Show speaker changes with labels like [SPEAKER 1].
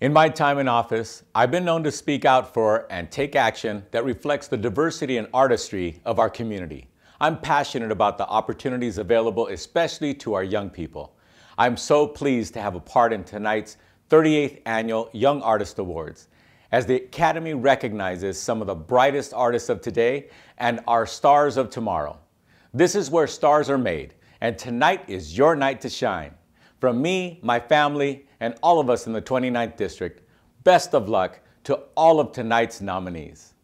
[SPEAKER 1] In my time in office, I've been known to speak out for and take action that reflects the diversity and artistry of our community. I'm passionate about the opportunities available, especially to our young people. I'm so pleased to have a part in tonight's 38th Annual Young Artist Awards, as the Academy recognizes some of the brightest artists of today and our stars of tomorrow. This is where stars are made, and tonight is your night to shine. From me, my family, and all of us in the 29th District, best of luck to all of tonight's nominees.